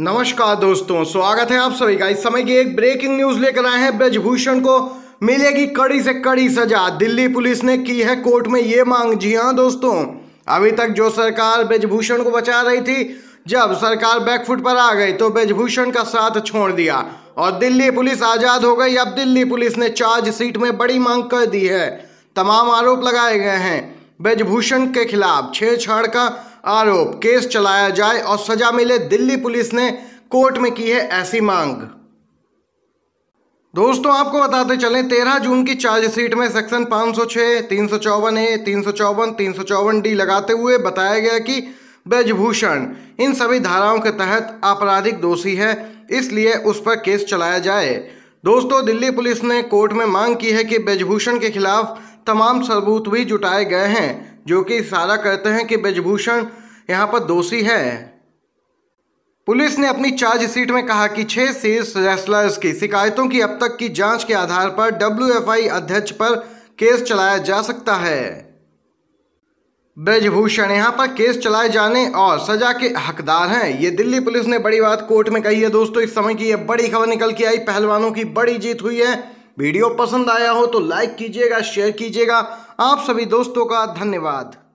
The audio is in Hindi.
नमस्कार दोस्तों स्वागत है आप सभी का इस समय की एक ब्रेकिंग न्यूज लेकर आए हैं ब्रजभूषण को मिलेगी कड़ी से कड़ी सजा दिल्ली पुलिस ने की है कोर्ट में ये मांग जी हाँ दोस्तों अभी तक जो सरकार ब्रजभूषण को बचा रही थी जब सरकार बैकफुट पर आ गई तो ब्रजभूषण का साथ छोड़ दिया और दिल्ली पुलिस आज़ाद हो गई अब दिल्ली पुलिस ने चार्जशीट में बड़ी मांग कर दी है तमाम आरोप लगाए गए हैं ब्रजभूषण के खिलाफ छेड़छाड़ का आरोप केस चलाया जाए और सजा मिले दिल्ली पुलिस ने कोर्ट में की है ऐसी मांग दोस्तों आपको बताते चलें तेरह जून की चार्जशीट में सेक्शन सौ छः तीन सौ चौवन ए तीन सौ चौवन तीन सौ चौवन डी लगाते हुए बताया गया कि ब्रजभूषण इन सभी धाराओं के तहत आपराधिक दोषी है इसलिए उस पर केस चलाया जाए दोस्तों दिल्ली पुलिस ने कोर्ट में मांग की है कि ब्रजभूषण के खिलाफ तमाम सबूत भी जुटाए गए हैं जो कि इशारा करते हैं कि ब्रजभूषण यहाँ पर दोषी है पुलिस ने अपनी चार्जशीट में कहा कि छह शीर्ष रेसलर्स की शिकायतों की अब तक की जांच के आधार पर डब्ल्यू अध्यक्ष पर केस चलाया जा सकता है ब्रजभूषण यहाँ पर केस चलाए जाने और सजा के हकदार हैं ये दिल्ली पुलिस ने बड़ी बात कोर्ट में कही है दोस्तों इस समय की यह बड़ी खबर निकल के आई पहलवानों की बड़ी जीत हुई है वीडियो पसंद आया हो तो लाइक कीजिएगा शेयर कीजिएगा आप सभी दोस्तों का धन्यवाद